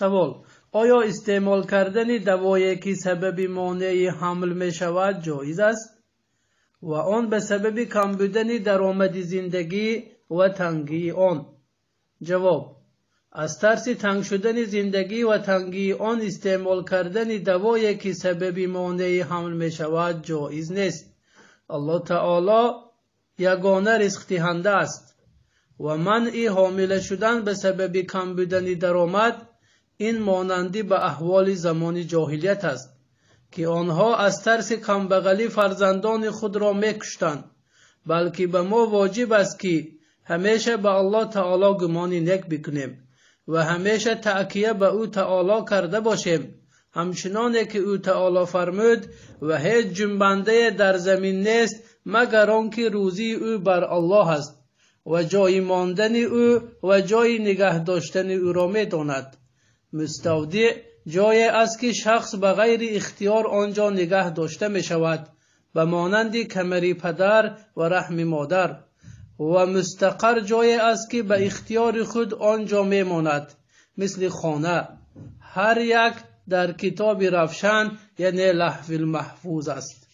савол оё истеъмол кардани давое ки сабаби монеи ҳамл мешавад ҷоиз аст ва он ба сабаби камбудани даромади зиндагӣ ва тангии он ҷавоб аз тарси танг шудани зиндагӣ ва тангии он истеъмол кардани давое ки сабаби монеи ҳамл мешавад ҷоиз нест аллоҳ таъоло ягона ризқдиҳанда аст ва манъи ҳомила шудан ба сабаби камбудани даромад ин монанди ба аҳволи замони ҷоҳилият аст ки онҳо аз тарси камбағалӣ фарзандони худро мекуштанд балки ба мо воҷиб аст ки ҳамеша ба аллоҳ таъоло гумони нек бикунем ва ҳамеша таъкия ба ӯ таъоло карда бошем ҳамчуноне ки ӯ таъоло фармуд ва ҳеҷ ҷунбандае дар замин нест магар он ки рӯзии ӯ бар аллоҳ аст ва ҷои мондани ӯ ва ҷои нигаҳдоштани ӯро медонад مستودع جای است که شخص به غیر اختیار آنجا نگه داشته می شود به مانند کمری پدر و رحم مادر و مستقر جای است که به اختیار خود آنجا می ماند مثل خانه هر یک در کتاب رفشن یعنی لحف المحفوظ است